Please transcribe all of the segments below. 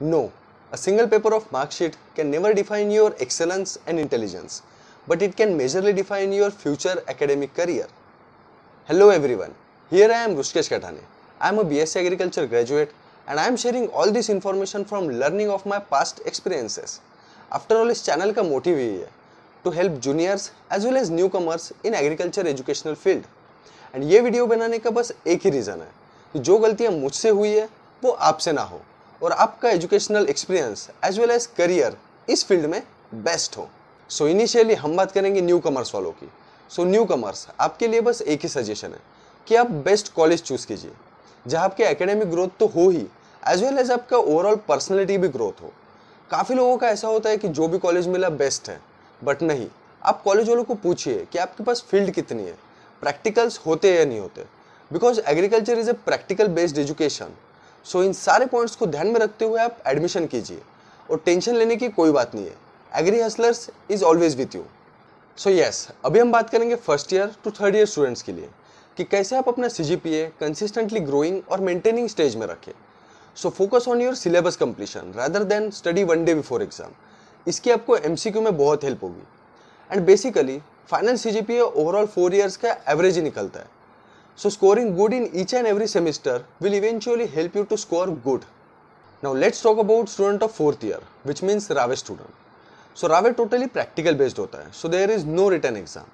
No, a single paper of mark sheet can never define your excellence and intelligence, but it can majorly define your future academic career. Hello everyone, here I am Rushkesh Kathane. I am a BSc Agriculture graduate and I am sharing all this information from learning of my past experiences. After all, this channel का motive यही है to help juniors as well as newcomers in agriculture educational field and ये video बनाने का बस एक ही reason है कि जो गलतियाँ मुझसे हुई है वो आपसे ना हो और आपका educational experience as well as career इस फील्ड में बेस्ट हो सो so, इनिशियली हम बात करेंगे न्यू कमर्स वालों की सो न्यू कमर्स आपके लिए बस एक ही सजेशन है कि आप बेस्ट कॉलेज चूज़ कीजिए जहाँ आपके एकेडमिक ग्रोथ तो हो ही एज वेल एज आपका ओवरऑल पर्सनैलिटी भी ग्रोथ हो काफ़ी लोगों का ऐसा होता है कि जो भी कॉलेज मिला बेस्ट है बट नहीं आप कॉलेज वालों को पूछिए कि आपके पास फील्ड कितनी है प्रैक्टिकल्स होते या नहीं होते because agriculture is a practical based education so इन सारे पॉइंट्स को ध्यान में रखते हुए आप एडमिशन कीजिए और टेंशन लेने की कोई बात नहीं है agree hustlers is always with you so yes अभी हम बात करेंगे first year to third year students के लिए कि कैसे आप अपना सी G P A consistently growing और मेंटेनिंग स्टेज में रखें so focus on your syllabus completion rather than study one day before exam इसकी आपको एम सी क्यू में बहुत हेल्प होगी and basically final C G P overall four years का average ही निकलता है So scoring good in each and every semester will eventually help you to score good. Now let's talk about student of fourth year, which means Rave student. So so, रावे totally practical based होता है so there is no written exam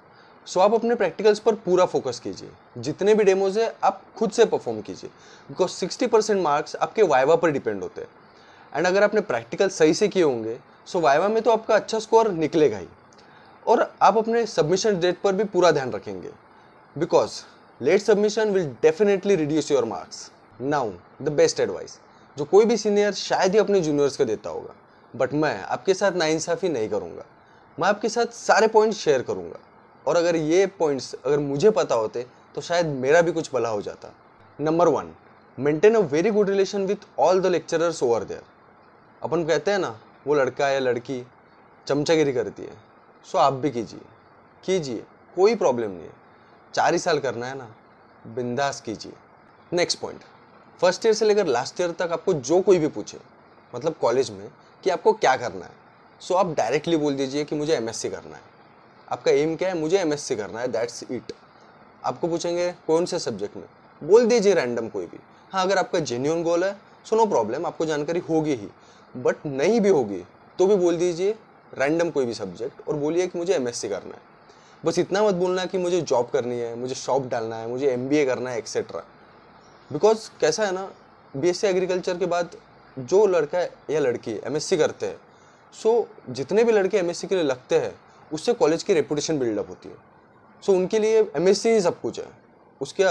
सो आप अपने practicals पर पूरा focus कीजिए जितने भी डेमोज है आप खुद से परफॉर्म कीजिए बिकॉज सिक्सटी परसेंट मार्क्स आपके वाइवा पर डिपेंड होते हैं एंड अगर आपने प्रैक्टिकल सही से किए होंगे सो so वाइवा में तो आपका अच्छा स्कोर निकलेगा ही और आप अपने सबमिशन डेट पर भी पूरा ध्यान रखेंगे because late submission will definitely reduce your marks now the best advice जो कोई भी सीनियर शायद ही अपने जूनियर्स को देता होगा बट मैं आपके साथ नाइंसाफ़ी नहीं करूँगा मैं आपके साथ सारे पॉइंट्स शेयर करूँगा और अगर ये पॉइंट्स अगर मुझे पता होते तो शायद मेरा भी कुछ भला हो जाता number one maintain a very good relation with all the lecturers over there अपन कहते हैं ना वो लड़का या लड़की चमचागिरी करती है सो आप भी कीजिए कीजिए कोई प्रॉब्लम नहीं है चार ही साल करना है ना बिंदास कीजिए नेक्स्ट पॉइंट फर्स्ट ईयर से लेकर लास्ट ईयर तक आपको जो कोई भी पूछे मतलब कॉलेज में कि आपको क्या करना है सो so आप डायरेक्टली बोल दीजिए कि मुझे एम करना है आपका एम क्या है मुझे एम करना है दैट्स इट आपको पूछेंगे कौन से सब्जेक्ट में बोल दीजिए रैंडम कोई भी हाँ अगर आपका जेन्यून गोल है सो नो प्रॉब्लम आपको जानकारी होगी ही बट नहीं भी होगी तो भी बोल दीजिए रैंडम कोई भी सब्जेक्ट और बोलिए कि मुझे एमएससी करना है बस इतना मत बोलना कि मुझे जॉब करनी है मुझे शॉप डालना है मुझे एम करना है एक्सेट्रा बिकॉज कैसा है ना बी एग्रीकल्चर के बाद जो लड़का या लड़की एम करते हैं सो so, जितने भी लड़के एम के लिए लगते हैं उससे कॉलेज की रेपुटेशन बिल्डअप होती है सो so, उनके लिए एम ही सब कुछ है उसके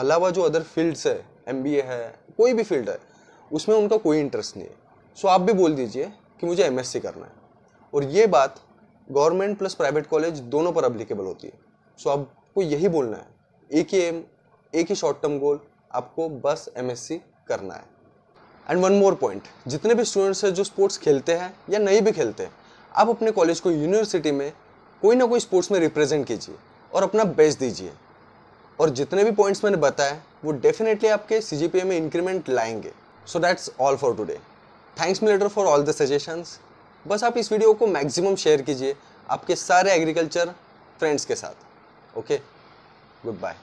अलावा जो अदर फील्ड्स है एम है कोई भी फील्ड है उसमें उनका कोई इंटरेस्ट नहीं है सो so, आप भी बोल दीजिए कि मुझे एम करना है और ये बात गवर्नमेंट प्लस प्राइवेट कॉलेज दोनों पर अप्लीकेबल होती है सो आपको यही बोलना है एक ही एम एक ही शॉर्ट टर्म गोल आपको बस एम करना है एंड वन मोर पॉइंट जितने भी स्टूडेंट्स हैं जो स्पोर्ट्स खेलते हैं या नहीं भी खेलते हैं आप अपने कॉलेज को यूनिवर्सिटी में कोई ना कोई स्पोर्ट्स में रिप्रेजेंट कीजिए और अपना बेस्ट दीजिए और जितने भी पॉइंट्स मैंने बताए वो डेफिनेटली आपके सी में इंक्रीमेंट लाएंगे so that's all for today thanks मिलेटर फॉर ऑल द सजेशंस बस आप इस वीडियो को मैक्सिमम शेयर कीजिए आपके सारे एग्रीकल्चर फ्रेंड्स के साथ ओके गुड बाय